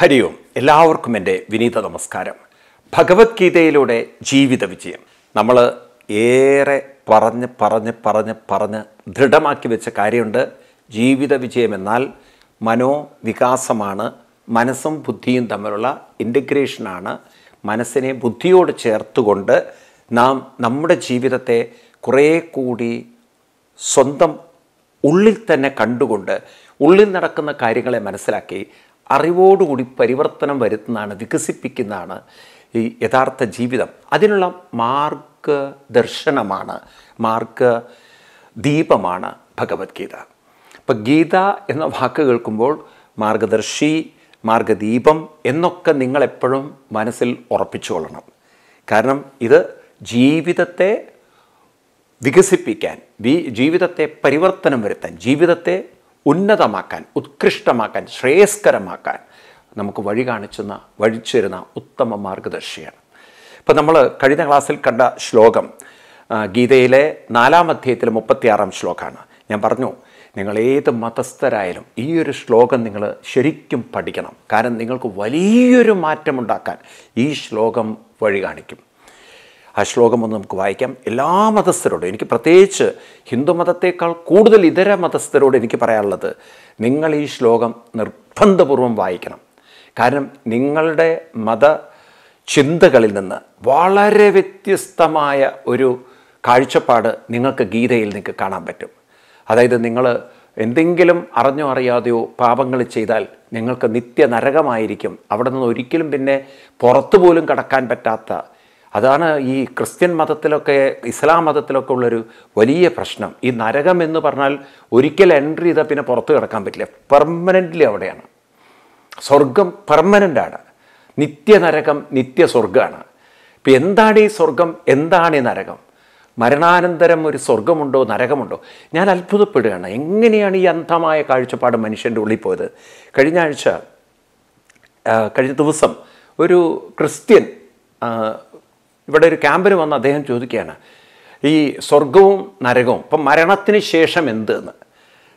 ഹരി ഓം എല്ലാവർക്കും എൻ്റെ വിനീത നമസ്കാരം ഭഗവത്ഗീതയിലൂടെ ജീവിത വിജയം നമ്മൾ ഏറെ പറഞ്ഞ് പറഞ്ഞ് പറഞ്ഞ് പറഞ്ഞ് ദൃഢമാക്കി വെച്ച കാര്യമുണ്ട് ജീവിത വിജയം എന്നാൽ മനോവികാസമാണ് മനസ്സും ബുദ്ധിയും തമ്മിലുള്ള ഇൻ്റഗ്രേഷനാണ് മനസ്സിനെ ബുദ്ധിയോട് ചേർത്തുകൊണ്ട് നാം നമ്മുടെ ജീവിതത്തെ കുറേ കൂടി സ്വന്തം ഉള്ളിൽ തന്നെ കണ്ടുകൊണ്ട് ഉള്ളിൽ നടക്കുന്ന കാര്യങ്ങളെ മനസ്സിലാക്കി അറിവോടുകൂടി പരിവർത്തനം വരുത്തുന്നതാണ് വികസിപ്പിക്കുന്നതാണ് ഈ യഥാർത്ഥ ജീവിതം അതിനുള്ള മാർഗദർശനമാണ് മാർഗ ദീപമാണ് ഭഗവത്ഗീത ഇപ്പം ഗീത എന്ന വാക്ക് കേൾക്കുമ്പോൾ മാർഗദർശി മാർഗദീപം എന്നൊക്കെ നിങ്ങളെപ്പോഴും മനസ്സിൽ ഉറപ്പിച്ചുകൊള്ളണം കാരണം ഇത് ജീവിതത്തെ വികസിപ്പിക്കാൻ ജീവിതത്തെ പരിവർത്തനം വരുത്താൻ ജീവിതത്തെ ഉന്നതമാക്കാൻ ഉത്കൃഷ്ടമാക്കാൻ ശ്രേയസ്കരമാക്കാൻ നമുക്ക് വഴി കാണിച്ചുന്ന വഴിച്ചേരുന്ന ഉത്തമ മാർഗദർശിയാണ് ഇപ്പം നമ്മൾ കഴിഞ്ഞ ക്ലാസ്സിൽ കണ്ട ശ്ലോകം ഗീതയിലെ നാലാം അധ്യായത്തിലെ മുപ്പത്തിയാറാം ശ്ലോകമാണ് ഞാൻ പറഞ്ഞു നിങ്ങൾ ഏത് മതസ്ഥരായാലും ഈ ഒരു ശ്ലോകം നിങ്ങൾ ശരിക്കും പഠിക്കണം കാരണം നിങ്ങൾക്ക് വലിയൊരു മാറ്റമുണ്ടാക്കാൻ ഈ ശ്ലോകം വഴി കാണിക്കും ആ ശ്ലോകം ഒന്ന് നമുക്ക് വായിക്കാം എല്ലാ മതസ്ഥരോടും എനിക്ക് പ്രത്യേകിച്ച് ഹിന്ദുമതത്തേക്കാൾ കൂടുതൽ ഇതര മതസ്ഥരോട് എനിക്ക് പറയാനുള്ളത് നിങ്ങൾ ഈ ശ്ലോകം നിർബന്ധപൂർവം വായിക്കണം കാരണം നിങ്ങളുടെ മത ചിന്തകളിൽ നിന്ന് വളരെ വ്യത്യസ്തമായ ഒരു കാഴ്ചപ്പാട് നിങ്ങൾക്ക് ഗീതയിൽ നിങ്ങൾക്ക് കാണാൻ പറ്റും അതായത് നിങ്ങൾ എന്തെങ്കിലും അറിഞ്ഞോ അറിയാതെയോ പാപങ്ങൾ ചെയ്താൽ നിങ്ങൾക്ക് നിത്യ നരകമായിരിക്കും അവിടെ നിന്ന് ഒരിക്കലും പിന്നെ പുറത്തു പോലും കടക്കാൻ പറ്റാത്ത അതാണ് ഈ ക്രിസ്ത്യൻ മതത്തിലൊക്കെ ഇസ്ലാം മതത്തിലൊക്കെ ഉള്ളൊരു വലിയ പ്രശ്നം ഈ നരകം എന്ന് പറഞ്ഞാൽ ഒരിക്കൽ എൻട്രി ചെയ്താൽ പിന്നെ പുറത്ത് കിടക്കാൻ പറ്റില്ല പെർമനൻ്റ്ലി അവിടെയാണ് സ്വർഗം പെർമനൻ്റാണ് നിത്യനരകം സ്വർഗമാണ് ഇപ്പം എന്താണ് ഈ സ്വർഗം എന്താണ് ഈ നരകം മരണാനന്തരം ഒരു സ്വർഗമുണ്ടോ നരകമുണ്ടോ ഞാൻ അത്ഭുതപ്പെടുകയാണ് എങ്ങനെയാണ് ഈ അന്ധമായ കാഴ്ചപ്പാട് മനുഷ്യൻ്റെ ഉള്ളിൽ പോയത് കഴിഞ്ഞ ആഴ്ച കഴിഞ്ഞ ദിവസം ഒരു ക്രിസ്ത്യൻ ഇവിടെ ഒരു ക്യാമ്പിന് വന്ന് അദ്ദേഹം ചോദിക്കുകയാണ് ഈ സ്വർഗവും നരകവും ഇപ്പം മരണത്തിന് ശേഷം എന്തെന്ന്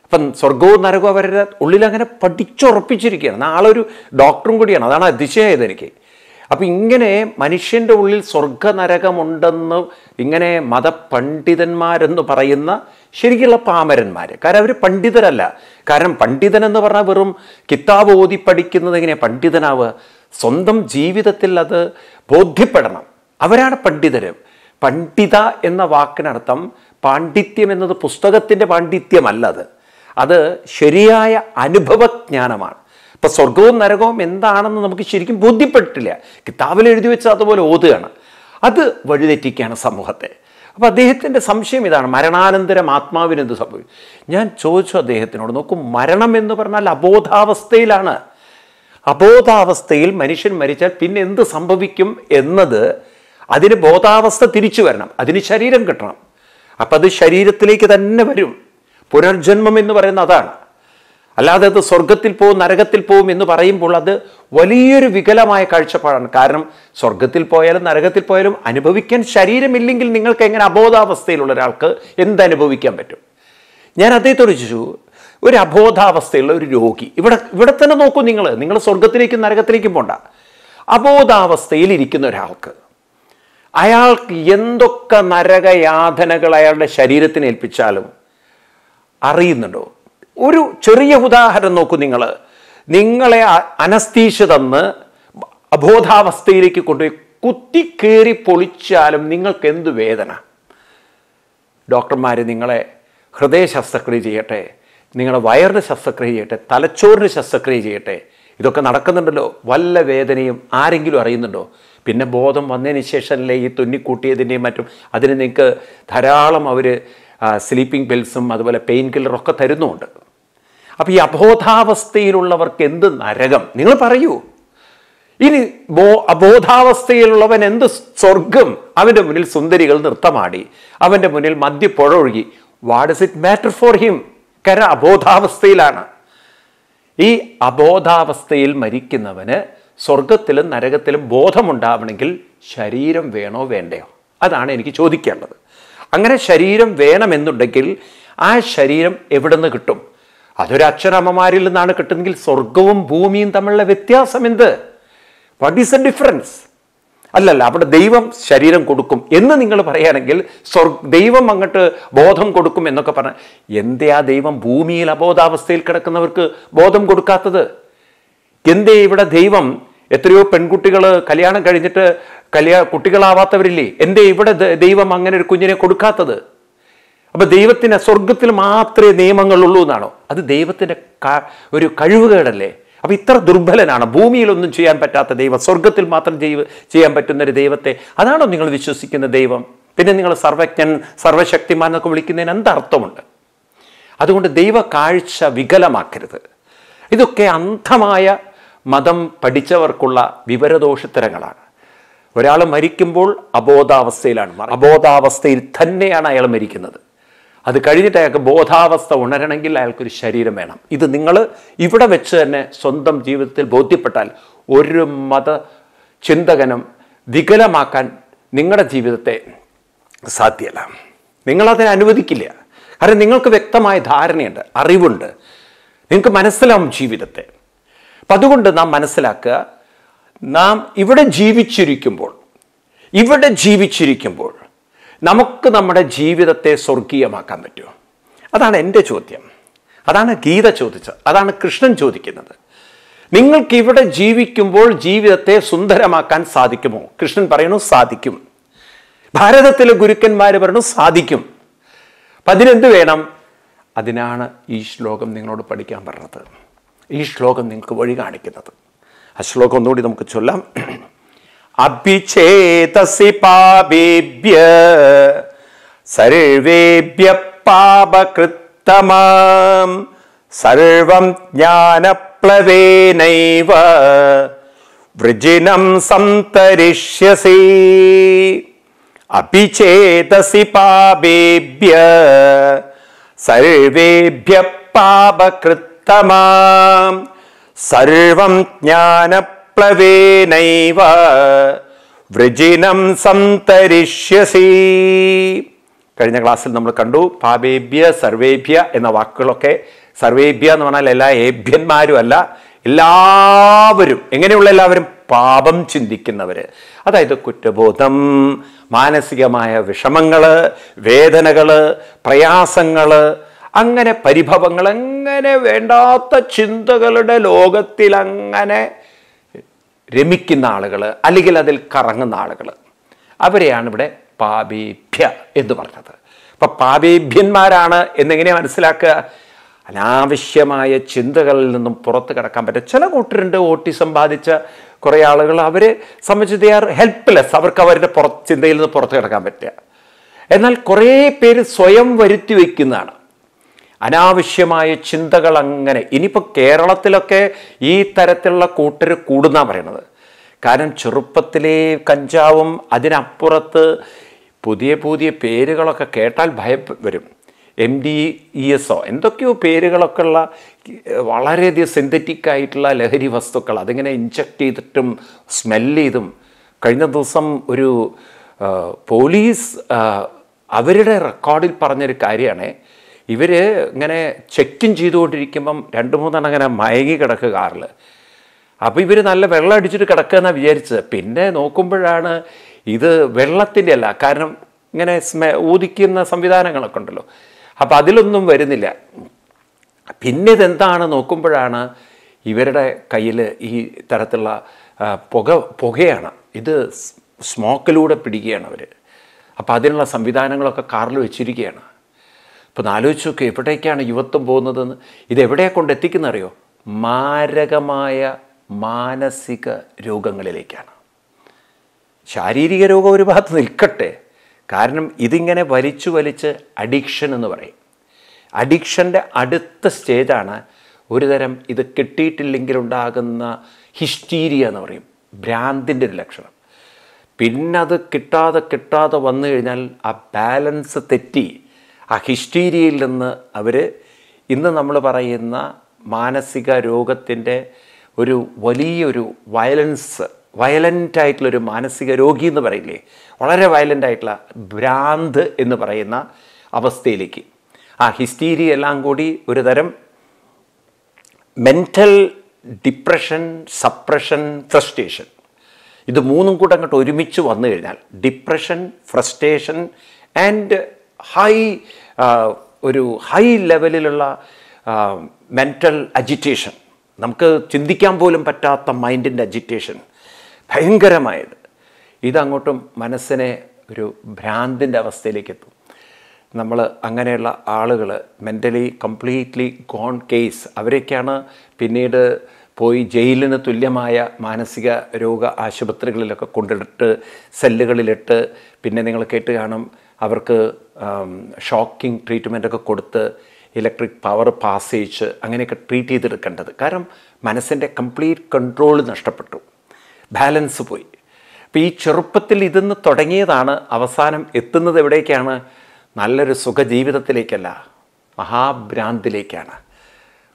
ഇപ്പം സ്വർഗവും നരകവും അവരുടെ അങ്ങനെ പഠിച്ചുറപ്പിച്ചിരിക്കുകയാണ് നാളൊരു ഡോക്ടറും കൂടിയാണ് അതാണ് അതിശയായത് എനിക്ക് അപ്പം ഇങ്ങനെ മനുഷ്യൻ്റെ ഉള്ളിൽ സ്വർഗനരകമുണ്ടെന്ന് ഇങ്ങനെ മതപണ്ഡിതന്മാരെന്ന് പറയുന്ന ശരിക്കുള്ള പാമരന്മാർ കാരണം അവർ പണ്ഡിതരല്ല കാരണം പണ്ഡിതൻ എന്ന് പറഞ്ഞാൽ വെറും കിതാബ് ഓതി പഠിക്കുന്നത് എങ്ങനെയാണ് പണ്ഡിതനാവുക സ്വന്തം ജീവിതത്തിൽ അത് ബോധ്യപ്പെടണം അവരാണ് പണ്ഡിതർ പണ്ഡിത എന്ന വാക്കിനർത്ഥം പാണ്ഡിത്യം എന്നത് പുസ്തകത്തിൻ്റെ പാണ്ഡിത്യമല്ല അത് അത് ശരിയായ അനുഭവജ്ഞാനമാണ് ഇപ്പം സ്വർഗവും നരകവും എന്താണെന്ന് നമുക്ക് ശരിക്കും ബോധ്യപ്പെട്ടിട്ടില്ല കിതാബിൽ എഴുതി വെച്ച അതുപോലെ ഓതുകയാണ് അത് വഴിതെറ്റിക്കുകയാണ് സമൂഹത്തെ അപ്പോൾ അദ്ദേഹത്തിൻ്റെ സംശയം ഇതാണ് മരണാനന്തരം ആത്മാവിന് എന്ത് സംഭവിക്കും ഞാൻ ചോദിച്ചു അദ്ദേഹത്തിനോട് നോക്കൂ മരണം എന്ന് പറഞ്ഞാൽ അബോധാവസ്ഥയിലാണ് അബോധാവസ്ഥയിൽ മനുഷ്യൻ മരിച്ചാൽ പിന്നെ എന്ത് സംഭവിക്കും എന്നത് അതിന് ബോധാവസ്ഥ തിരിച്ചു വരണം അതിന് ശരീരം കിട്ടണം അപ്പം അത് ശരീരത്തിലേക്ക് തന്നെ വരും പുനർജന്മം എന്ന് പറയുന്ന അതാണ് അല്ലാതെ അത് സ്വർഗത്തിൽ പോവും നരകത്തിൽ പോവും എന്ന് പറയുമ്പോൾ അത് വലിയൊരു വികലമായ കാഴ്ചപ്പാടാണ് കാരണം സ്വർഗത്തിൽ പോയാലും നരകത്തിൽ പോയാലും അനുഭവിക്കാൻ ശരീരമില്ലെങ്കിൽ നിങ്ങൾക്ക് എങ്ങനെ അബോധാവസ്ഥയിലുള്ള ഒരാൾക്ക് എന്തനുഭവിക്കാൻ പറ്റും ഞാൻ അദ്ദേഹത്തോട് ചോദിച്ചു ഒരു അബോധാവസ്ഥയുള്ള ഒരു രോഗി ഇവിടെ ഇവിടെ തന്നെ നോക്കൂ നിങ്ങൾ നിങ്ങൾ സ്വർഗത്തിലേക്കും നരകത്തിലേക്കും പോണ്ട അബോധാവസ്ഥയിൽ ഇരിക്കുന്ന ഒരാൾക്ക് അയാൾക്ക് എന്തൊക്കെ നരകയാതനകൾ അയാളുടെ ശരീരത്തിന് ഏൽപ്പിച്ചാലും അറിയുന്നുണ്ടോ ഒരു ചെറിയ ഉദാഹരണം നോക്കൂ നിങ്ങൾ നിങ്ങളെ അനസ്തീഷ തന്ന് അബോധാവസ്ഥയിലേക്ക് കൊണ്ടുപോയി കുത്തിക്കേറി പൊളിച്ചാലും നിങ്ങൾക്ക് എന്ത് വേദന ഡോക്ടർമാർ നിങ്ങളെ ഹൃദയ ശസ്ത്രക്രിയ ചെയ്യട്ടെ നിങ്ങളുടെ വയറിന് ശസ്ത്രക്രിയ ചെയ്യട്ടെ തലച്ചോറിന് ശസ്ത്രക്രിയ ചെയ്യട്ടെ ഇതൊക്കെ നടക്കുന്നുണ്ടല്ലോ വല്ല വേദനയും ആരെങ്കിലും അറിയുന്നുണ്ടോ പിന്നെ ബോധം വന്നതിന് ശേഷമല്ലേ ഈ തുന്നിക്കൂട്ടിയതിൻ്റെയും മറ്റും അതിന് നിങ്ങൾക്ക് ധാരാളം അവർ സ്ലീപ്പിംഗ് പിൽസും അതുപോലെ പെയിൻ കില്ലറൊക്കെ തരുന്നുണ്ട് അപ്പോൾ ഈ അബോധാവസ്ഥയിലുള്ളവർക്ക് എന്ത് നരകം നിങ്ങൾ പറയൂ ഇനി ബോ അബോധാവസ്ഥയിലുള്ളവൻ എന്ത് സ്വർഗം അവൻ്റെ മുന്നിൽ സുന്ദരികൾ നൃത്തമാടി അവൻ്റെ മുന്നിൽ മദ്യപ്പുഴ ഒഴുകി what is it matter for him കര അബോധാവസ്ഥയിലാണ് ഈ അബോധാവസ്ഥയിൽ മരിക്കുന്നവന് സ്വർഗത്തിലും നരകത്തിലും ബോധമുണ്ടാവണമെങ്കിൽ ശരീരം വേണോ വേണ്ടയോ അതാണ് എനിക്ക് ചോദിക്കേണ്ടത് അങ്ങനെ ശരീരം വേണമെന്നുണ്ടെങ്കിൽ ആ ശരീരം എവിടെ നിന്ന് കിട്ടും അതൊരു അച്ഛനമ്മമാരിൽ നിന്നാണ് കിട്ടുന്നതെങ്കിൽ സ്വർഗവും ഭൂമിയും തമ്മിലുള്ള വ്യത്യാസം എന്ത് വാട്ട് ഈസ് എ ഡിഫറൻസ് അല്ലല്ല അവിടെ ദൈവം ശരീരം കൊടുക്കും എന്ന് നിങ്ങൾ പറയുകയാണെങ്കിൽ സ്വർ ദൈവം അങ്ങോട്ട് ബോധം കൊടുക്കും എന്നൊക്കെ പറഞ്ഞ എന്തേ ആ ദൈവം ഭൂമിയിൽ അബോധാവസ്ഥയിൽ കിടക്കുന്നവർക്ക് ബോധം കൊടുക്കാത്തത് എന്തേ ഇവിടെ ദൈവം എത്രയോ പെൺകുട്ടികൾ കല്യാണം കഴിഞ്ഞിട്ട് കല്യാ കുട്ടികളാവാത്തവരില്ലേ എൻ്റെ ഇവിടെ ദൈവം അങ്ങനെ ഒരു കുഞ്ഞിനെ കൊടുക്കാത്തത് അപ്പം ദൈവത്തിന് സ്വർഗത്തിൽ മാത്രമേ നിയമങ്ങളുള്ളൂ എന്നാണോ അത് ദൈവത്തിൻ്റെ ഒരു കഴിവുകേടല്ലേ അപ്പം ഇത്ര ദുർബലനാണ് ഭൂമിയിലൊന്നും ചെയ്യാൻ പറ്റാത്ത ദൈവം സ്വർഗത്തിൽ മാത്രം ചെയ്യ ചെയ്യാൻ പറ്റുന്ന ഒരു ദൈവത്തെ അതാണോ നിങ്ങൾ വിശ്വസിക്കുന്ന ദൈവം പിന്നെ നിങ്ങൾ സർവജ്ഞൻ സർവശക്തിമാൻ എന്നൊക്കെ വിളിക്കുന്നതിന് എന്തർത്ഥമുണ്ട് അതുകൊണ്ട് ദൈവ കാഴ്ച വികലമാക്കരുത് ഇതൊക്കെ അന്ധമായ മതം പഠിച്ചവർക്കുള്ള വിവരദോഷത്തരങ്ങളാണ് ഒരാൾ മരിക്കുമ്പോൾ അബോധാവസ്ഥയിലാണ് അബോധാവസ്ഥയിൽ തന്നെയാണ് അയാൾ മരിക്കുന്നത് അത് കഴിഞ്ഞിട്ട് അയാൾക്ക് ബോധാവസ്ഥ ഉണരണമെങ്കിൽ അയാൾക്കൊരു ശരീരം വേണം ഇത് നിങ്ങൾ ഇവിടെ വെച്ച് തന്നെ സ്വന്തം ജീവിതത്തിൽ ബോധ്യപ്പെട്ടാൽ ഒരു മത ചിന്തകനും വികലമാക്കാൻ നിങ്ങളുടെ ജീവിതത്തെ സാധ്യല്ല നിങ്ങളതിനെ അനുവദിക്കില്ല കാരണം നിങ്ങൾക്ക് വ്യക്തമായ ധാരണയുണ്ട് അറിവുണ്ട് നിങ്ങൾക്ക് മനസ്സിലാവും ജീവിതത്തെ അപ്പം അതുകൊണ്ട് നാം മനസ്സിലാക്കുക നാം ഇവിടെ ജീവിച്ചിരിക്കുമ്പോൾ ഇവിടെ ജീവിച്ചിരിക്കുമ്പോൾ നമുക്ക് നമ്മുടെ ജീവിതത്തെ സ്വർഗീയമാക്കാൻ പറ്റുമോ അതാണ് എൻ്റെ ചോദ്യം അതാണ് ഗീത ചോദിച്ചത് അതാണ് കൃഷ്ണൻ ചോദിക്കുന്നത് നിങ്ങൾക്ക് ഇവിടെ ജീവിക്കുമ്പോൾ ജീവിതത്തെ സുന്ദരമാക്കാൻ സാധിക്കുമോ കൃഷ്ണൻ പറയുന്നു സാധിക്കും ഭാരതത്തിലെ ഗുരുക്കന്മാർ പറഞ്ഞു സാധിക്കും അപ്പം അതിനെന്ത് വേണം അതിനാണ് ഈ ശ്ലോകം നിങ്ങളോട് പഠിക്കാൻ പറഞ്ഞത് ഈ ശ്ലോകം നിങ്ങൾക്ക് വഴി കാണിക്കുന്നത് ആ ശ്ലോകം ഒന്നുകൂടി നമുക്ക് ചൊല്ലാം അഭിചേതസി പാപേഭ്യ സർവേഭ്യ പാപകൃത്തമാം സർവം ജ്ഞാനപ്ലവേനൈവ വൃജിനം സന്തരിഷ്യസി അഭിചേതസി പാപേഭ്യ സർവേഭ്യ പാപകൃത്ത വ്യക്തമാം സർവം ജ്ഞാനപ്ലവേനൈവ വൃജിനം സന്തരിഷ്യസി കഴിഞ്ഞ ക്ലാസ്സിൽ നമ്മൾ കണ്ടു പാപേഭ്യ സർവേഭ്യ എന്ന വാക്കുകളൊക്കെ സർവേഭ്യ എന്ന് പറഞ്ഞാൽ എല്ലാ ഏഭ്യന്മാരും അല്ല എല്ലാവരും എങ്ങനെയുള്ള എല്ലാവരും പാപം ചിന്തിക്കുന്നവർ അതായത് കുറ്റബോധം മാനസികമായ വിഷമങ്ങൾ വേദനകൾ പ്രയാസങ്ങൾ അങ്ങനെ പരിഭവങ്ങൾ അങ്ങനെ വേണ്ടാത്ത ചിന്തകളുടെ ലോകത്തിൽ അങ്ങനെ രമിക്കുന്ന ആളുകൾ അല്ലെങ്കിൽ അതിൽ കറങ്ങുന്ന ആളുകൾ അവരെയാണ് ഇവിടെ പാപേഭ്യ എന്ന് പറഞ്ഞത് അപ്പം പാപേഭ്യന്മാരാണ് എന്നെങ്ങനെയാണ് മനസ്സിലാക്കുക അനാവശ്യമായ ചിന്തകളിൽ നിന്നും പുറത്ത് കിടക്കാൻ പറ്റും ചില കൂട്ടരുണ്ട് ഓട്ടിസം ബാധിച്ച കുറേ ആളുകൾ അവരെ സംബന്ധിച്ച് ദേ ആർ ഹെൽപ്ലെസ് അവർക്ക് അവരുടെ പുറ ചിന്തയിൽ നിന്ന് പുറത്ത് കിടക്കാൻ പറ്റുക എന്നാൽ കുറേ പേര് സ്വയം വരുത്തി വയ്ക്കുന്നതാണ് അനാവശ്യമായ ചിന്തകൾ അങ്ങനെ ഇനിയിപ്പോൾ കേരളത്തിലൊക്കെ ഈ തരത്തിലുള്ള കൂട്ടർ കൂടുന്നാണ് പറയണത് കാരണം ചെറുപ്പത്തിലെ കഞ്ചാവും അതിനപ്പുറത്ത് പുതിയ പുതിയ പേരുകളൊക്കെ കേട്ടാൽ ഭയം വരും എം ഡി ഇ ഒ എന്തൊക്കെയോ പേരുകളൊക്കെ ഉള്ള വളരെയധികം സിന്തറ്റിക് ആയിട്ടുള്ള ലഹരി വസ്തുക്കൾ അതിങ്ങനെ ഇഞ്ചക്ട് ചെയ്തിട്ടും സ്മെൽ ചെയ്തും കഴിഞ്ഞ ദിവസം ഒരു പോലീസ് അവരുടെ റെക്കോർഡിൽ പറഞ്ഞൊരു കാര്യമാണ് ഇവർ ഇങ്ങനെ ചെക്കിൻ ചെയ്തുകൊണ്ടിരിക്കുമ്പം രണ്ട് മൂന്നെണ്ണം അങ്ങനെ മയങ്ങി കിടക്കുക കാറിൽ അപ്പോൾ ഇവർ നല്ല വെള്ളം അടിച്ചിട്ട് കിടക്കുകയെന്നാണ് വിചാരിച്ചത് പിന്നെ നോക്കുമ്പോഴാണ് ഇത് വെള്ളത്തിൻ്റെ അല്ല കാരണം ഇങ്ങനെ സ്മെ ഊതിക്കുന്ന സംവിധാനങ്ങളൊക്കെ ഉണ്ടല്ലോ അപ്പോൾ അതിലൊന്നും വരുന്നില്ല പിന്നെ ഇതെന്താണ് നോക്കുമ്പോഴാണ് ഇവരുടെ കയ്യിൽ ഈ തരത്തിലുള്ള പുക പുകയാണ് ഇത് സ്മോക്കിലൂടെ പിടിക്കുകയാണ് അവർ അപ്പോൾ അതിനുള്ള സംവിധാനങ്ങളൊക്കെ കാറിൽ വെച്ചിരിക്കുകയാണ് ഇപ്പം ആലോചിച്ച് നോക്കുക എവിടേക്കാണ് യുവത്വം പോകുന്നതെന്ന് ഇതെവിടെ കൊണ്ട് എത്തിക്കുന്നറിയോ മാരകമായ മാനസിക രോഗങ്ങളിലേക്കാണ് ശാരീരിക രോഗം ഒരു ഭാഗത്ത് നിൽക്കട്ടെ കാരണം ഇതിങ്ങനെ വലിച്ചു വലിച്ച് അഡിക്ഷൻ എന്ന് പറയും അഡിക്ഷൻ്റെ അടുത്ത സ്റ്റേജാണ് ഒരുതരം ഇത് ഉണ്ടാകുന്ന ഹിസ്റ്റീരിയ എന്ന് പറയും ഭ്രാന്തിൻ്റെ ഒരു ലക്ഷണം പിന്നെ അത് കിട്ടാതെ കിട്ടാതെ വന്നു കഴിഞ്ഞാൽ ആ ബാലൻസ് തെറ്റി ആ ഹിസ്റ്റീരിയയിൽ നിന്ന് അവർ ഇന്ന് നമ്മൾ പറയുന്ന മാനസിക രോഗത്തിൻ്റെ ഒരു വലിയൊരു വയലൻസ് വയലൻ്റായിട്ടുള്ളൊരു മാനസിക രോഗി എന്ന് പറയില്ലേ വളരെ വയലൻ്റായിട്ടുള്ള ആയിട്ടുള്ള ഭ്രാന്ത് എന്ന് പറയുന്ന അവസ്ഥയിലേക്ക് ആ ഹിസ്റ്റീരിയ എല്ലാം കൂടി ഒരു തരം മെൻ്റൽ ഡിപ്രഷൻ സപ്രഷൻ ഫ്രസ്ട്രേഷൻ ഇത് മൂന്നും കൂടെ അങ്ങോട്ട് ഒരുമിച്ച് വന്നു കഴിഞ്ഞാൽ ഡിപ്രഷൻ ഫ്രസ്ട്രേഷൻ ആൻഡ് ഹൈ ഒരു ഹൈ ലെവലിലുള്ള മെൻ്റൽ അജിറ്റേഷൻ നമുക്ക് ചിന്തിക്കാൻ പോലും പറ്റാത്ത മൈൻഡിൻ്റെ അജിറ്റേഷൻ ഭയങ്കരമായത് ഇതങ്ങോട്ടും മനസ്സിനെ ഒരു ഭ്രാന്തിൻ്റെ അവസ്ഥയിലേക്ക് എത്തും നമ്മൾ അങ്ങനെയുള്ള ആളുകൾ മെൻ്റലി കംപ്ലീറ്റ്ലി ഗോൺ കേസ് അവരൊക്കെയാണ് പിന്നീട് പോയി ജയിലിന് തുല്യമായ മാനസിക രോഗ ആശുപത്രികളിലൊക്കെ കൊണ്ടിട്ട് സെല്ലുകളിലിട്ട് പിന്നെ നിങ്ങൾ കേട്ട് കാണും അവർക്ക് ഷോക്കിംഗ് ട്രീറ്റ്മെൻറ്റൊക്കെ കൊടുത്ത് ഇലക്ട്രിക് പവർ പാസ് ചെയ്ച്ച് അങ്ങനെയൊക്കെ ട്രീറ്റ് ചെയ്തെടുക്കേണ്ടത് കാരണം മനസ്സിൻ്റെ കംപ്ലീറ്റ് കൺട്രോൾ നഷ്ടപ്പെട്ടു ബാലൻസ് പോയി അപ്പോൾ ഈ ചെറുപ്പത്തിൽ ഇതിന്ന് തുടങ്ങിയതാണ് അവസാനം എത്തുന്നത് എവിടേക്കാണ് നല്ലൊരു സുഖജീവിതത്തിലേക്കല്ല മഹാഭ്രാന്തിലേക്കാണ്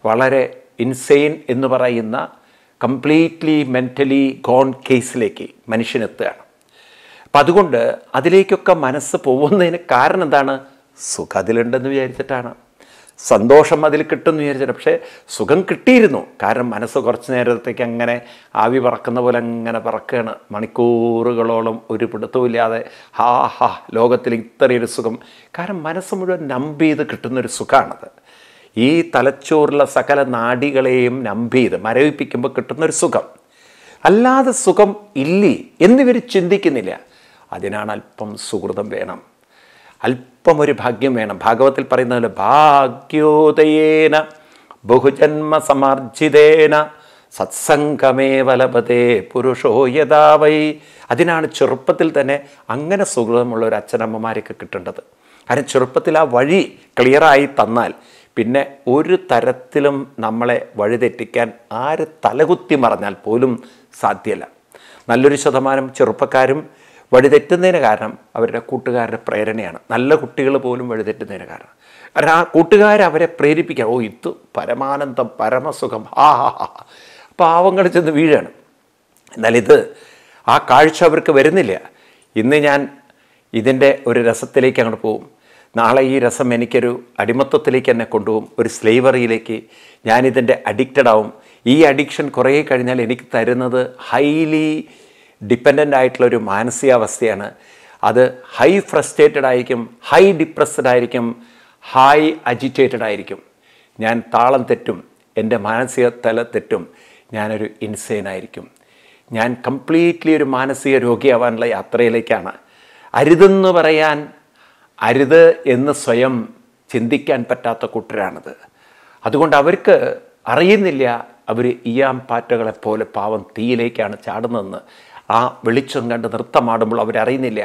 വളരെ ഇൻസെയിൻ എന്ന് പറയുന്ന കംപ്ലീറ്റ്ലി മെൻ്റലി ഗോൺ കേസിലേക്ക് മനുഷ്യനെത്തുകയാണ് അപ്പം അതുകൊണ്ട് അതിലേക്കൊക്കെ മനസ്സ് പോകുന്നതിന് കാരണം എന്താണ് സുഖം അതിലുണ്ടെന്ന് വിചാരിച്ചിട്ടാണ് സന്തോഷം അതിൽ കിട്ടുമെന്ന് വിചാരിച്ചിട്ട് പക്ഷേ സുഖം കിട്ടിയിരുന്നു കാരണം മനസ്സ് കുറച്ച് നേരത്തേക്ക് അങ്ങനെ ആവി പറക്കുന്ന പോലെ അങ്ങനെ പറക്കുകയാണ് മണിക്കൂറുകളോളം ഒരു പിടുത്തവുമില്ലാതെ ഹാ ഹാ ലോകത്തിൽ ഇത്രയൊരു സുഖം കാരണം മനസ്സ് മുഴുവൻ നമ്പ് ചെയ്ത് കിട്ടുന്നൊരു സുഖമാണത് ഈ തലച്ചോറുള്ള സകല നാടികളെയും നമ്പ് ചെയ്ത് മരവിപ്പിക്കുമ്പോൾ കിട്ടുന്നൊരു സുഖം അല്ലാതെ സുഖം ഇല്ലേ എന്നിവർ ചിന്തിക്കുന്നില്ല അതിനാണ് അല്പം സുഹൃതം വേണം അല്പം ഒരു ഭാഗ്യം വേണം ഭാഗവത്തിൽ പറയുന്ന പോലെ ഭാഗ്യോദയേന ബഹുജന്മ സമാർജിതേന സത്സംഗമേ വലപതേ പുരുഷോ യഥാവൈ അതിനാണ് ചെറുപ്പത്തിൽ തന്നെ അങ്ങനെ സുഹൃതമുള്ള ഒരു അച്ഛനമ്മമാരൊക്കെ കിട്ടേണ്ടത് കാരണം ചെറുപ്പത്തിൽ ആ വഴി ക്ലിയറായി തന്നാൽ പിന്നെ ഒരു തരത്തിലും നമ്മളെ വഴിതെറ്റിക്കാൻ ആര് തലകുത്തി മറഞ്ഞാൽ പോലും സാധ്യമല്ല നല്ലൊരു ശതമാനം ചെറുപ്പക്കാരും വഴിതെറ്റുന്നതിന് കാരണം അവരുടെ കൂട്ടുകാരുടെ പ്രേരണയാണ് നല്ല കുട്ടികൾ പോലും വഴിതെറ്റുന്നതിന് കാരണം കാരണം ആ കൂട്ടുകാരവരെ പ്രേരിപ്പിക്കുക ഓ ഇത് പരമാനന്ദം പരമസുഖം ആ ഹാ ഹാ പാവങ്ങൾ ചെന്ന് വീഴാണ് എന്നാൽ ഇത് ആ കാഴ്ച അവർക്ക് വരുന്നില്ല ഇന്ന് ഞാൻ ഇതിൻ്റെ ഒരു രസത്തിലേക്ക് അങ്ങോട്ട് പോകും നാളെ ഈ രസം എനിക്കൊരു അടിമത്വത്തിലേക്ക് എന്നെ കൊണ്ടുപോകും ഒരു സ്ലേവറിയിലേക്ക് ഞാനിതിൻ്റെ അഡിക്റ്റഡ് ആവും ഈ അഡിക്ഷൻ കുറേ കഴിഞ്ഞാൽ എനിക്ക് തരുന്നത് ഹൈലി ഡിപ്പെൻഡൻ്റ് ആയിട്ടുള്ള ഒരു മാനസികാവസ്ഥയാണ് അത് ഹൈ ഫ്രസ്ട്രേറ്റഡ് ആയിരിക്കും ഹൈ ഡിപ്രസ്ഡ് ആയിരിക്കും ഹൈ അജിറ്റേറ്റഡ് ആയിരിക്കും ഞാൻ താളം തെറ്റും എൻ്റെ മാനസിക തല തെറ്റും ഞാനൊരു ആയിരിക്കും ഞാൻ കംപ്ലീറ്റ്ലി ഒരു മാനസിക രോഗിയാവാനുള്ള യാത്രയിലേക്കാണ് അരുതെന്ന് പറയാൻ അരുത് എന്ന് സ്വയം ചിന്തിക്കാൻ പറ്റാത്ത കൂട്ടരാണിത് അതുകൊണ്ട് അവർക്ക് അറിയുന്നില്ല അവർ ഇയാം പാറ്റകളെപ്പോലെ പാവം തീയിലേക്കാണ് ചാടുന്നതെന്ന് ആ വെളിച്ചം കണ്ട് നൃത്തമാടുമ്പോൾ അവരറിയുന്നില്ല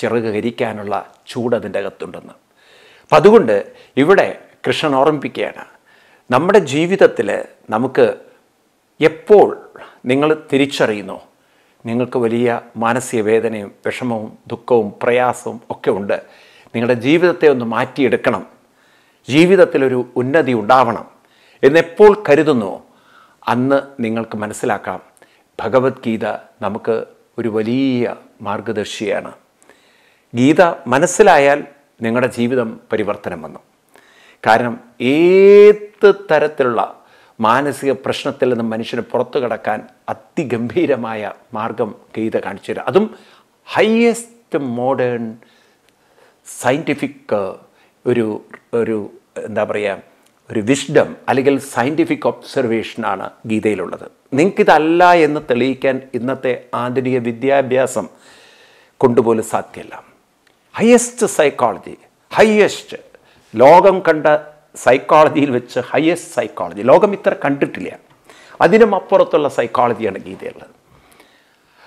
ചിറക് കരിക്കാനുള്ള ചൂട് അതിൻ്റെ അകത്തുണ്ടെന്ന് അപ്പം അതുകൊണ്ട് ഇവിടെ കൃഷ്ണൻ ഓർമ്മിപ്പിക്കുകയാണ് നമ്മുടെ ജീവിതത്തിൽ നമുക്ക് എപ്പോൾ നിങ്ങൾ തിരിച്ചറിയുന്നു നിങ്ങൾക്ക് വലിയ മാനസിക വേദനയും വിഷമവും ദുഃഖവും പ്രയാസവും ഒക്കെ ഉണ്ട് നിങ്ങളുടെ ജീവിതത്തെ ഒന്ന് മാറ്റിയെടുക്കണം ജീവിതത്തിലൊരു ഉന്നതി ഉണ്ടാവണം എന്നെപ്പോൾ കരുതുന്നു അന്ന് നിങ്ങൾക്ക് മനസ്സിലാക്കാം ഭഗവത്ഗീത നമുക്ക് ഒരു വലിയ മാർഗദർശിയാണ് ഗീത മനസ്സിലായാൽ നിങ്ങളുടെ ജീവിതം പരിവർത്തനം വന്നു കാരണം ഏത് തരത്തിലുള്ള മാനസിക പ്രശ്നത്തിൽ നിന്ന് മനുഷ്യന് പുറത്തു കടക്കാൻ അതിഗംഭീരമായ മാർഗം ഗീത കാണിച്ചു തരാം അതും ഹയസ്റ്റ് മോഡേൺ സയൻറ്റിഫിക് ഒരു ഒരു എന്താ പറയുക ഒരു വിസ്ഡം അല്ലെങ്കിൽ സയൻറ്റിഫിക് ഒബ്സർവേഷനാണ് ഗീതയിലുള്ളത് നിങ്ങൾക്കിതല്ല എന്ന് തെളിയിക്കാൻ ഇന്നത്തെ ആധുനിക വിദ്യാഭ്യാസം കൊണ്ടുപോലും സാധ്യമല്ല ഹയസ്റ്റ് സൈക്കോളജി ഹയസ്റ്റ് ലോകം കണ്ട സൈക്കോളജിയിൽ വെച്ച് ഹയസ്റ്റ് സൈക്കോളജി ലോകം ഇത്ര കണ്ടിട്ടില്ല അതിനും അപ്പുറത്തുള്ള സൈക്കോളജിയാണ് ഗീതയുള്ളത്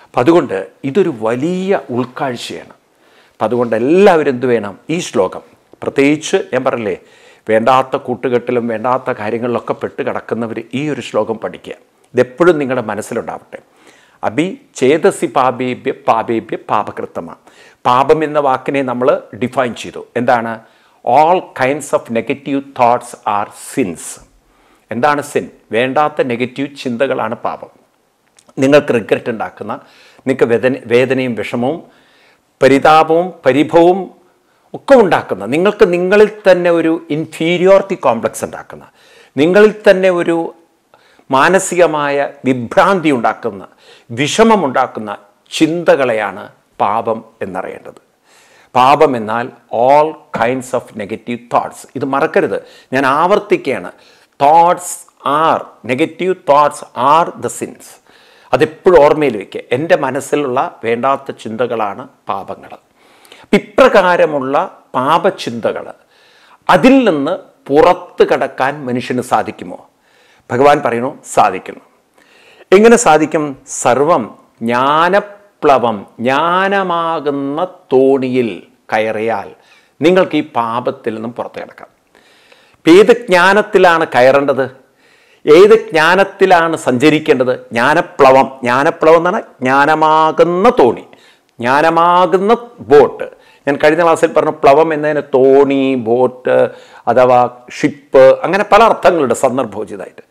അപ്പം അതുകൊണ്ട് ഇതൊരു വലിയ ഉൾക്കാഴ്ചയാണ് അപ്പം അതുകൊണ്ട് എല്ലാവരും എന്ത് വേണം ഈ ശ്ലോകം പ്രത്യേകിച്ച് ഞാൻ പറഞ്ഞില്ലേ വേണ്ടാത്ത കൂട്ടുകെട്ടിലും വേണ്ടാത്ത കാര്യങ്ങളിലൊക്കെ പെട്ട് കിടക്കുന്നവർ ഈ ഒരു ശ്ലോകം പഠിക്കുക ഇതെപ്പോഴും നിങ്ങളുടെ മനസ്സിലുണ്ടാവട്ടെ അഭി ചേതസി പാപേഭ്യ പാപേഭ്യ പാപകൃത്തമാണ് പാപം എന്ന വാക്കിനെ നമ്മൾ ഡിഫൈൻ ചെയ്തു എന്താണ് all kinds of negative thoughts are sins എന്താണ് സിൻ വേണ്ടാത്ത നെഗറ്റീവ് ചിന്തകളാണ് പാപം നിങ്ങൾക്ക് റിഗ്രറ്റ് ഉണ്ടാക്കുന്ന നിങ്ങൾക്ക് വേദന വേദനയും വിഷമവും പരിതാപവും പരിഭവവും ഒക്കെ ഉണ്ടാക്കുന്ന നിങ്ങൾക്ക് നിങ്ങളിൽ തന്നെ ഒരു ഇൻഫീരിയോറിറ്റി കോംപ്ലക്സ് ഉണ്ടാക്കുന്ന നിങ്ങളിൽ തന്നെ ഒരു മാനസികമായ വിഭ്രാന്തി ഉണ്ടാക്കുന്ന വിഷമമുണ്ടാക്കുന്ന ചിന്തകളെയാണ് പാപം എന്നറിയേണ്ടത് പാപം എന്നാൽ all kinds of negative thoughts ഇത് മറക്കരുത് ഞാൻ ആവർത്തിക്കുകയാണ് thoughts are negative thoughts are the sins അതെപ്പോഴും ഓർമ്മയിൽ വയ്ക്കുക എൻ്റെ മനസ്സിലുള്ള വേണ്ടാത്ത ചിന്തകളാണ് പാപങ്ങൾ ഇപ്രകാരമുള്ള പാപചിന്തകൾ അതിൽ നിന്ന് പുറത്ത് കടക്കാൻ മനുഷ്യന് സാധിക്കുമോ ഭഗവാൻ പറയുന്നു സാധിക്കുന്നു എങ്ങനെ സാധിക്കും സർവം ജ്ഞാനപ്ലവം ജ്ഞാനമാകുന്ന തോണിയിൽ കയറിയാൽ നിങ്ങൾക്ക് ഈ പാപത്തിൽ നിന്നും പുറത്തു കിടക്കാം ഏത് ജ്ഞാനത്തിലാണ് കയറേണ്ടത് ഏത് ജ്ഞാനത്തിലാണ് സഞ്ചരിക്കേണ്ടത് ജ്ഞാനപ്ലവം ജ്ഞാനപ്ലവം എന്നാണ് ജ്ഞാനമാകുന്ന തോണി ജ്ഞാനമാകുന്ന ബോട്ട് ഞാൻ കഴിഞ്ഞ ക്ലാസ്സിൽ പറഞ്ഞു പ്ലവം എന്നതിന് തോണി ബോട്ട് അഥവാ ഷിപ്പ് അങ്ങനെ പല അർത്ഥങ്ങളുണ്ട് സന്ദർഭോചിതമായിട്ട്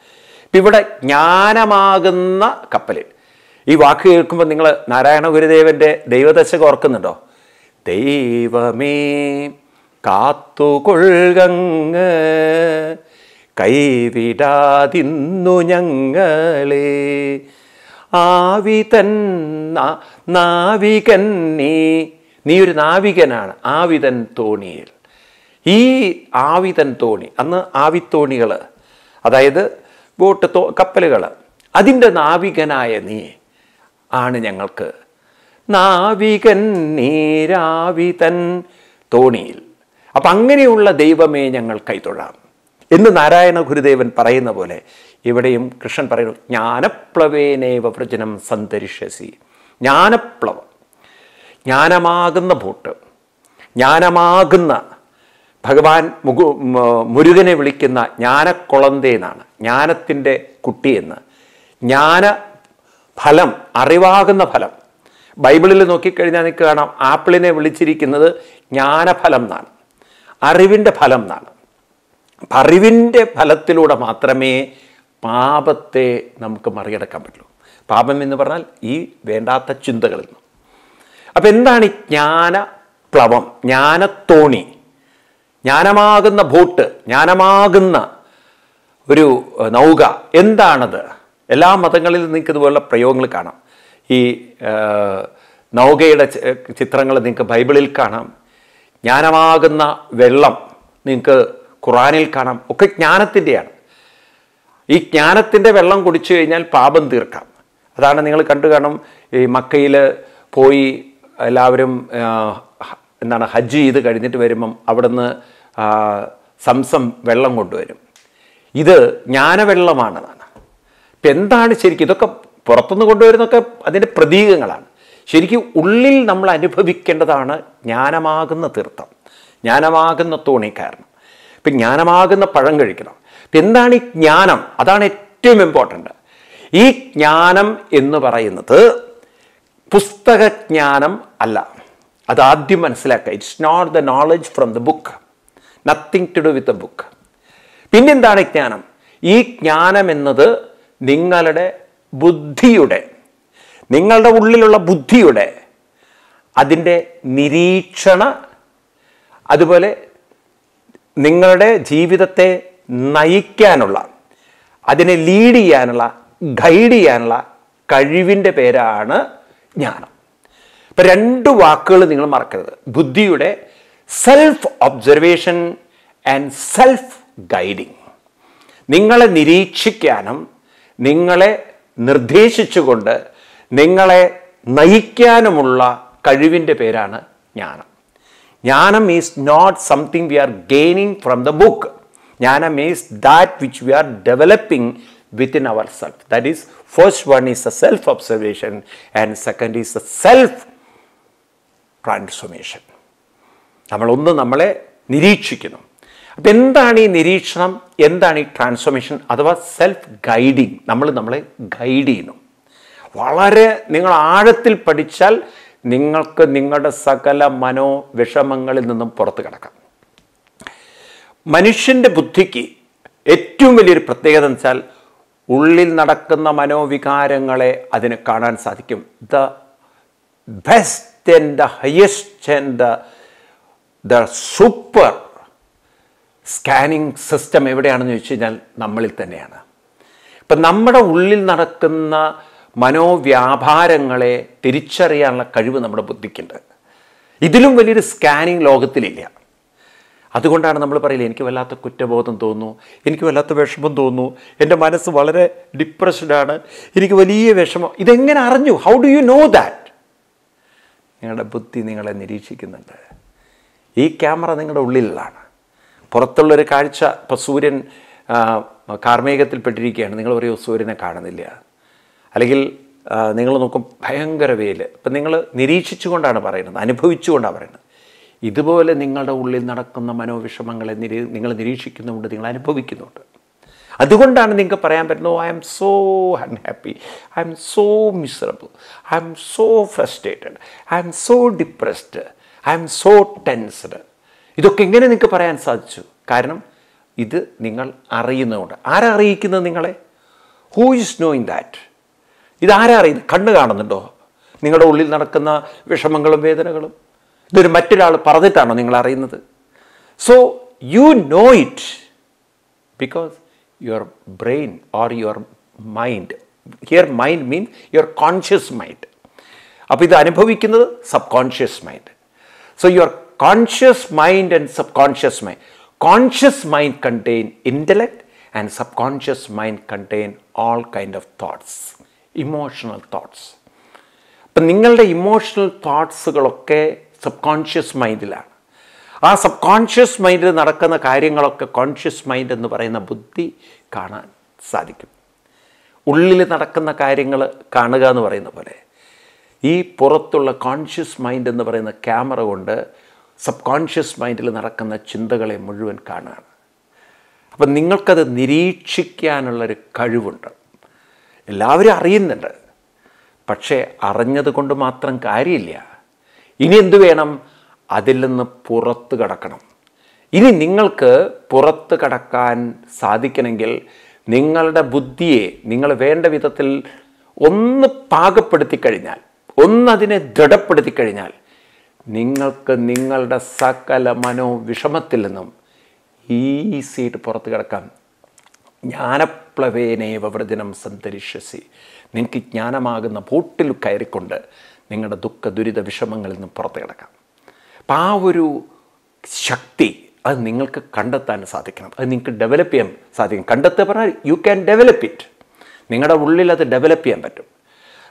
ഇപ്പം ഇവിടെ ജ്ഞാനമാകുന്ന കപ്പലിൽ ഈ വാക്ക് കേൾക്കുമ്പോൾ നിങ്ങൾ നാരായണ ഗുരുദേവൻ്റെ ദൈവദശകം ഓർക്കുന്നുണ്ടോ ദൈവമേ കാത്തുകൊള്ളങ്ങ് കൈവിടാതിന്നു ഞങ്ങളെ ആവിതൻ നാവികൻ നീ നീ ഒരു നാവികനാണ് ആവിതൻ തോണിയിൽ ഈ ആവിതൻ തോണി അന്ന് ആവിത്തോണികൾ അതായത് ബോട്ട് തോ കപ്പലുകൾ അതിൻ്റെ നാവികനായ നീ ആണ് ഞങ്ങൾക്ക് നാവികൻ നീരാവിതൻ തോണിയിൽ അപ്പം അങ്ങനെയുള്ള ദൈവമേ ഞങ്ങൾ കൈത്തൊഴാം എന്ന് നാരായണ ഗുരുദേവൻ പറയുന്ന പോലെ ഇവിടെയും കൃഷ്ണൻ പറയുന്നു ജ്ഞാനപ്ലവേനേവ വ്രജനം സന്തരിഷസി ജ്ഞാനപ്ലവം ജ്ഞാനമാകുന്ന ബോട്ട് ജ്ഞാനമാകുന്ന ഭഗവാൻ മുഗു മുരുകനെ വിളിക്കുന്ന ജ്ഞാനക്കുളന്തേന്നാണ് ജ്ഞാനത്തിൻ്റെ കുട്ടിയെന്ന് ജ്ഞാന ഫലം അറിവാകുന്ന ഫലം ബൈബിളിൽ നോക്കിക്കഴിഞ്ഞാൽ നിങ്ങൾക്ക് കാണാം ആപ്പിളിനെ വിളിച്ചിരിക്കുന്നത് ജ്ഞാനഫലം എന്നാണ് അറിവിൻ്റെ ഫലം എന്നാണ് അറിവിൻ്റെ ഫലത്തിലൂടെ മാത്രമേ പാപത്തെ നമുക്ക് മറികടക്കാൻ പറ്റുള്ളൂ പാപം എന്ന് പറഞ്ഞാൽ ഈ വേണ്ടാത്ത ചിന്തകളിൽ അപ്പം എന്താണ് ഈ ജ്ഞാന പ്ലവം ജ്ഞാനത്തോണി ജ്ഞാനമാകുന്ന ബോട്ട് ജ്ഞാനമാകുന്ന ഒരു നൗക എന്താണത് എല്ലാ മതങ്ങളിൽ നിങ്ങൾക്ക് ഇതുപോലുള്ള പ്രയോഗങ്ങൾ കാണാം ഈ നൗകയുടെ ചിത്രങ്ങൾ നിങ്ങൾക്ക് ബൈബിളിൽ കാണാം ജ്ഞാനമാകുന്ന വെള്ളം നിങ്ങൾക്ക് ഖുറാനിൽ കാണാം ഒക്കെ ജ്ഞാനത്തിൻ്റെയാണ് ഈ ജ്ഞാനത്തിൻ്റെ വെള്ളം കുടിച്ചു കഴിഞ്ഞാൽ പാപം തീർക്കാം അതാണ് നിങ്ങൾ കണ്ടു കാണും ഈ മക്കയിൽ പോയി എല്ലാവരും എന്താണ് ഹജ്ജ് ചെയ്ത് കഴിഞ്ഞിട്ട് വരുമ്പം അവിടുന്ന് സംസം വെള്ളം കൊണ്ടുവരും ഇത് എന്നാണ് ഇപ്പം എന്താണ് ശരിക്കും ഇതൊക്കെ പുറത്തുനിന്ന് കൊണ്ടുവരുന്നൊക്കെ അതിൻ്റെ പ്രതീകങ്ങളാണ് ശരിക്കും ഉള്ളിൽ നമ്മൾ അനുഭവിക്കേണ്ടതാണ് ജ്ഞാനമാകുന്ന തീർത്ഥം ജ്ഞാനമാകുന്ന കാരണം ഇപ്പം ജ്ഞാനമാകുന്ന പഴം കഴിക്കണം ഇപ്പം എന്താണ് ഈ ജ്ഞാനം അതാണ് ഏറ്റവും ഇമ്പോർട്ടൻ്റ് ഈ ജ്ഞാനം എന്ന് പറയുന്നത് പുസ്തകജ്ഞാനം അല്ല അതാദ്യം മനസ്സിലാക്കുക it's not the knowledge from the book nothing to do with the book പിന്നെന്താണ് ജ്ഞാനം ഈ ജ്ഞാനം എന്നത് നിങ്ങളുടെ ബുദ്ധിയുടെ നിങ്ങളുടെ ഉള്ളിലുള്ള ബുദ്ധിയുടെ അതിൻ്റെ നിരീക്ഷണ അതുപോലെ നിങ്ങളുടെ ജീവിതത്തെ നയിക്കാനുള്ള അതിനെ ലീഡ് ചെയ്യാനുള്ള ഗൈഡ് ചെയ്യാനുള്ള കഴിവിൻ്റെ പേരാണ് ജ്ഞാനം ഇപ്പം രണ്ട് വാക്കുകൾ നിങ്ങൾ മറക്കരുത് ബുദ്ധിയുടെ self observation and self guiding നിങ്ങളെ നിരീക്ഷിക്കാനും നിങ്ങളെ നിർദ്ദേശിച്ചുകൊണ്ട് നിങ്ങളെ നയിക്കാനുമുള്ള കഴിവിൻ്റെ പേരാണ് ജ്ഞാനം ജ്ഞാനം is not something we are gaining from the book ജ്ഞാനം is that which we are developing within ourselves. That is, first one is the self observation, and second is the self transformation നമ്മളൊന്ന് നമ്മളെ നിരീക്ഷിക്കുന്നു അപ്പം എന്താണ് ഈ നിരീക്ഷണം എന്താണ് ഈ ട്രാൻസ്ഫോർമേഷൻ അഥവാ സെൽഫ് ഗൈഡിങ് നമ്മൾ നമ്മളെ ഗൈഡ് ചെയ്യുന്നു വളരെ നിങ്ങൾ ആഴത്തിൽ പഠിച്ചാൽ നിങ്ങൾക്ക് നിങ്ങളുടെ സകല മനോവിഷമങ്ങളിൽ നിന്നും പുറത്തു കിടക്കാം മനുഷ്യൻ്റെ ബുദ്ധിക്ക് ഏറ്റവും വലിയൊരു പ്രത്യേകത എന്ന് വെച്ചാൽ ഉള്ളിൽ നടക്കുന്ന മനോവികാരങ്ങളെ അതിന് കാണാൻ സാധിക്കും the best the highest the the super scanning system എവിടെയാണെന്ന് ചോദിച്ചു കഴിഞ്ഞാൽ നമ്മളിൽ തന്നെയാണ് ഇപ്പം നമ്മുടെ ഉള്ളിൽ നടക്കുന്ന മനോവ്യാപാരങ്ങളെ തിരിച്ചറിയാനുള്ള കഴിവ് നമ്മുടെ ബുദ്ധിക്കുണ്ട് ഇതിലും വലിയൊരു സ്കാനിങ് ലോകത്തിലില്ല അതുകൊണ്ടാണ് നമ്മൾ പറയില്ല എനിക്ക് വല്ലാത്ത കുറ്റബോധം തോന്നുന്നു എനിക്ക് വല്ലാത്ത വിഷമം തോന്നുന്നു എൻ്റെ മനസ്സ് വളരെ ആണ് എനിക്ക് വലിയ വിഷമം ഇതെങ്ങനെ അറിഞ്ഞു how do you know that നിങ്ങളുടെ ബുദ്ധി നിങ്ങളെ നിരീക്ഷിക്കുന്നുണ്ട് ഈ ക്യാമറ നിങ്ങളുടെ ഉള്ളിലാണ് പുറത്തുള്ളൊരു കാഴ്ച ഇപ്പോൾ സൂര്യൻ കാർമേകത്തിൽപ്പെട്ടിരിക്കുകയാണ് നിങ്ങൾ പറയോ സൂര്യനെ കാണുന്നില്ല അല്ലെങ്കിൽ നിങ്ങൾ നോക്കും ഭയങ്കര വെയിൽ ഇപ്പം നിങ്ങൾ നിരീക്ഷിച്ചുകൊണ്ടാണ് പറയുന്നത് അനുഭവിച്ചുകൊണ്ടാണ് പറയുന്നത് ഇതുപോലെ നിങ്ങളുടെ ഉള്ളിൽ നടക്കുന്ന മനോവിഷമങ്ങളെ നിരീ നിങ്ങൾ നിരീക്ഷിക്കുന്നുണ്ട് നിങ്ങൾ അനുഭവിക്കുന്നുണ്ട് അതുകൊണ്ടാണ് നിങ്ങൾക്ക് പറയാൻ പറ്റുന്നത് I'm so unhappy I'm so miserable I'm so frustrated I'm so depressed I'm so tensed ഇതൊക്കെ എങ്ങനെ നിങ്ങൾക്ക് പറയാൻ സാധിച്ചു കാരണം ഇത് നിങ്ങൾ അറിയുന്നതുകൊണ്ട് ആരറിയിക്കുന്നത് നിങ്ങളെ ഹൂ ഈസ് നോയിങ് ദാറ്റ് ഇതാരാ അറിയുന്നത് കണ്ണ് കാണുന്നുണ്ടോ നിങ്ങളുടെ ഉള്ളിൽ നടക്കുന്ന വിഷമങ്ങളും വേദനകളും ഇതൊരു മറ്റൊരാൾ പറഞ്ഞിട്ടാണോ നിങ്ങൾ അറിയുന്നത് so you know it because your brain or your mind here mind means your conscious mind അപ്പോൾ ഇത് അനുഭവിക്കുന്നത് subconscious mind so your conscious mind and subconscious mind conscious mind contain intellect and subconscious mind contain all kind of thoughts emotional thoughts അപ്പം നിങ്ങളുടെ emotional തോട്ട്സുകളൊക്കെ subconscious മൈൻഡിലാണ് ആ sub conscious മൈൻഡിൽ നടക്കുന്ന കാര്യങ്ങളൊക്കെ conscious mind എന്ന് പറയുന്ന ബുദ്ധി കാണാൻ സാധിക്കും ഉള്ളിൽ നടക്കുന്ന കാര്യങ്ങൾ കാണുക എന്ന് പറയുന്ന പോലെ ഈ പുറത്തുള്ള കോൺഷ്യസ് മൈൻഡ് എന്ന് പറയുന്ന ക്യാമറ കൊണ്ട് സബ് കോൺഷ്യസ് മൈൻഡിൽ നടക്കുന്ന ചിന്തകളെ മുഴുവൻ കാണുകയാണ് അപ്പം നിങ്ങൾക്കത് നിരീക്ഷിക്കാനുള്ളൊരു കഴിവുണ്ട് എല്ലാവരും അറിയുന്നുണ്ട് പക്ഷേ അറിഞ്ഞത് കൊണ്ട് മാത്രം കാര്യമില്ല ഇനി എന്തു വേണം അതിൽ നിന്ന് പുറത്ത് കടക്കണം ഇനി നിങ്ങൾക്ക് പുറത്ത് കടക്കാൻ സാധിക്കണമെങ്കിൽ നിങ്ങളുടെ ബുദ്ധിയെ നിങ്ങൾ വേണ്ട വിധത്തിൽ ഒന്ന് പാകപ്പെടുത്തി കഴിഞ്ഞാൽ ഒന്നതിനെ ദൃഢപ്പെടുത്തി കഴിഞ്ഞാൽ നിങ്ങൾക്ക് നിങ്ങളുടെ സകല മനോവിഷമത്തിൽ നിന്നും ഈസിയായിട്ട് പുറത്ത് കിടക്കാം ജ്ഞാനപ്ലവേനേവ വ്രജനം സന്തരിഷ്യസി നിങ്ങൾക്ക് ജ്ഞാനമാകുന്ന ബോട്ടിൽ കയറിക്കൊണ്ട് നിങ്ങളുടെ ദുഃഖ ദുരിത വിഷമങ്ങളിൽ നിന്ന് പുറത്തു കിടക്കാം അപ്പം ആ ഒരു ശക്തി അത് നിങ്ങൾക്ക് കണ്ടെത്താൻ സാധിക്കണം അത് നിങ്ങൾക്ക് ഡെവലപ്പ് ചെയ്യാൻ സാധിക്കും കണ്ടെത്തുക പറഞ്ഞാൽ യു ക്യാൻ ഡെവലപ്പ് ഇറ്റ് നിങ്ങളുടെ ഉള്ളിൽ അത് ഡെവലപ്പ് ചെയ്യാൻ പറ്റും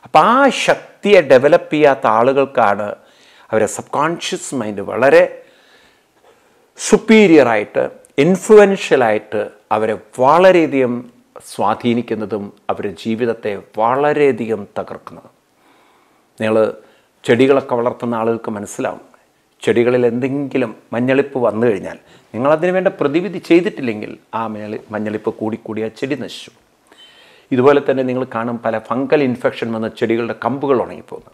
അപ്പോൾ ആ ശക്തിയെ ഡെവലപ്പ് ചെയ്യാത്ത ആളുകൾക്കാണ് അവരെ സബ് കോൺഷ്യസ് മൈൻഡ് വളരെ സുപ്പീരിയറായിട്ട് ഇൻഫ്ലുവൻഷ്യലായിട്ട് അവരെ വളരെയധികം സ്വാധീനിക്കുന്നതും അവരുടെ ജീവിതത്തെ വളരെയധികം തകർക്കുന്നതും നിങ്ങൾ ചെടികളൊക്കെ വളർത്തുന്ന ആളുകൾക്ക് മനസ്സിലാവും ചെടികളിൽ എന്തെങ്കിലും മഞ്ഞളിപ്പ് വന്നു കഴിഞ്ഞാൽ നിങ്ങളതിനു വേണ്ട പ്രതിവിധി ചെയ്തിട്ടില്ലെങ്കിൽ ആ മഞ്ഞളി മഞ്ഞളിപ്പ് കൂടിക്കൂടി ആ ചെടി നശിച്ചു ഇതുപോലെ തന്നെ നിങ്ങൾ കാണും പല ഫംഗൽ ഇൻഫെക്ഷൻ വന്ന ചെടികളുടെ കമ്പുകൾ ഉണങ്ങിപ്പോകുന്നു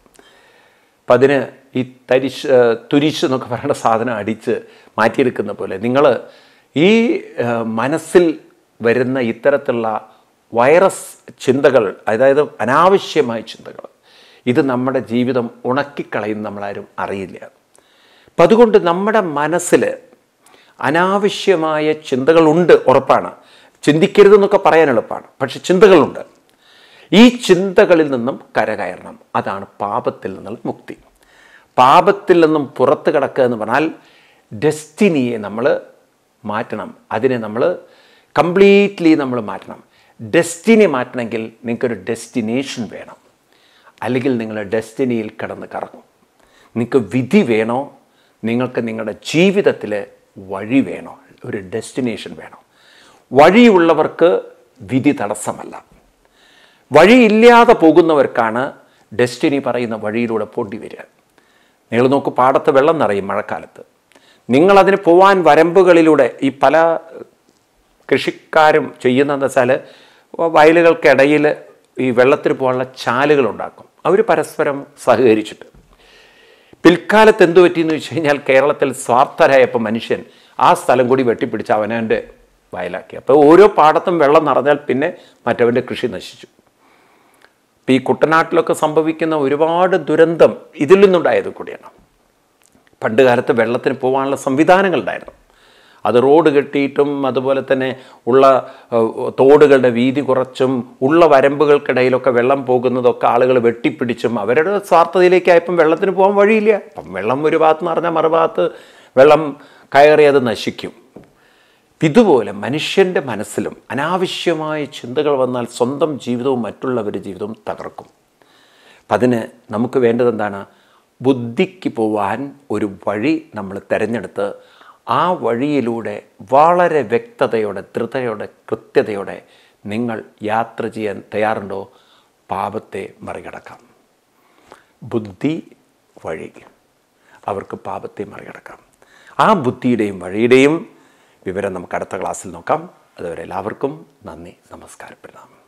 അപ്പം അതിന് ഈ തരിശ് തുരിശ് എന്നൊക്കെ പറയുന്ന സാധനം അടിച്ച് മാറ്റിയെടുക്കുന്ന പോലെ നിങ്ങൾ ഈ മനസ്സിൽ വരുന്ന ഇത്തരത്തിലുള്ള വൈറസ് ചിന്തകൾ അതായത് അനാവശ്യമായ ചിന്തകൾ ഇത് നമ്മുടെ ജീവിതം ഉണക്കിക്കളയും നമ്മളാരും അറിയില്ല അപ്പം അതുകൊണ്ട് നമ്മുടെ മനസ്സിൽ അനാവശ്യമായ ചിന്തകളുണ്ട് ഉറപ്പാണ് ചിന്തിക്കരുതെന്നൊക്കെ പറയാൻ എളുപ്പമാണ് പക്ഷെ ചിന്തകളുണ്ട് ഈ ചിന്തകളിൽ നിന്നും കരകയറണം അതാണ് പാപത്തിൽ നിന്നുള്ള മുക്തി പാപത്തിൽ നിന്നും പുറത്ത് കിടക്കുക എന്ന് പറഞ്ഞാൽ ഡെസ്റ്റിനിയെ നമ്മൾ മാറ്റണം അതിനെ നമ്മൾ കംപ്ലീറ്റ്ലി നമ്മൾ മാറ്റണം ഡെസ്റ്റിനി മാറ്റണമെങ്കിൽ നിങ്ങൾക്കൊരു ഡെസ്റ്റിനേഷൻ വേണം അല്ലെങ്കിൽ നിങ്ങളുടെ ഡെസ്റ്റിനിയിൽ കടന്ന് കറങ്ങും നിങ്ങൾക്ക് വിധി വേണോ നിങ്ങൾക്ക് നിങ്ങളുടെ ജീവിതത്തിൽ വഴി വേണോ ഒരു ഡെസ്റ്റിനേഷൻ വേണോ വഴിയുള്ളവർക്ക് വിധി തടസ്സമല്ല വഴിയില്ലാതെ പോകുന്നവർക്കാണ് ഡെസ്റ്റിനി പറയുന്ന വഴിയിലൂടെ പോണ്ടി വരിക നിങ്ങൾ നോക്ക് പാടത്ത് വെള്ളം നിറയും മഴക്കാലത്ത് നിങ്ങളതിന് പോവാൻ വരമ്പുകളിലൂടെ ഈ പല കൃഷിക്കാരും ചെയ്യുന്നതെന്ന് വെച്ചാൽ വയലുകൾക്കിടയിൽ ഈ വെള്ളത്തിന് പോകാനുള്ള ചാലുകൾ ഉണ്ടാക്കും അവർ പരസ്പരം സഹകരിച്ചിട്ട് പിൽക്കാലത്ത് എന്ത് പറ്റിയെന്ന് വെച്ച് കഴിഞ്ഞാൽ കേരളത്തിൽ സ്വാർത്ഥരായപ്പോൾ മനുഷ്യൻ ആ സ്ഥലം കൂടി വെട്ടിപ്പിടിച്ച് അവനവൻ്റെ വയലാക്കി അപ്പോൾ ഓരോ പാടത്തും വെള്ളം നിറഞ്ഞാൽ പിന്നെ മറ്റവൻ്റെ കൃഷി നശിച്ചു ഇപ്പം ഈ കുട്ടനാട്ടിലൊക്കെ സംഭവിക്കുന്ന ഒരുപാട് ദുരന്തം ഇതിൽ നിന്നുണ്ടായത് കൂടിയാണ് പണ്ട് കാലത്ത് വെള്ളത്തിന് പോകാനുള്ള സംവിധാനങ്ങളുണ്ടായിരുന്നു അത് റോഡ് കെട്ടിയിട്ടും അതുപോലെ തന്നെ ഉള്ള തോടുകളുടെ വീതി കുറച്ചും ഉള്ള വരമ്പുകൾക്കിടയിലൊക്കെ വെള്ളം പോകുന്നതൊക്കെ ആളുകൾ വെട്ടിപ്പിടിച്ചും അവരുടെ സ്വാർത്ഥതയിലേക്കായപ്പം വെള്ളത്തിന് പോകാൻ വഴിയില്ല അപ്പം വെള്ളം ഒരു ഭാഗത്ത് നിന്ന് പറഞ്ഞാൽ മറുഭാഗത്ത് വെള്ളം കയറി അത് നശിക്കും ഇതുപോലെ മനുഷ്യൻ്റെ മനസ്സിലും അനാവശ്യമായ ചിന്തകൾ വന്നാൽ സ്വന്തം ജീവിതവും മറ്റുള്ളവരുടെ ജീവിതവും തകർക്കും അതിന് നമുക്ക് വേണ്ടത് എന്താണ് ബുദ്ധിക്ക് പോവാൻ ഒരു വഴി നമ്മൾ തിരഞ്ഞെടുത്ത് ആ വഴിയിലൂടെ വളരെ വ്യക്തതയോടെ ധൃതയോടെ കൃത്യതയോടെ നിങ്ങൾ യാത്ര ചെയ്യാൻ തയ്യാറുണ്ടോ പാപത്തെ മറികടക്കാം ബുദ്ധി വഴി അവർക്ക് പാപത്തെ മറികടക്കാം ആ ബുദ്ധിയുടെയും വഴിയുടെയും വിവരം നമുക്ക് അടുത്ത ക്ലാസ്സിൽ നോക്കാം അതുവരെ എല്ലാവർക്കും നന്ദി നമസ്കാരപ്പെടാം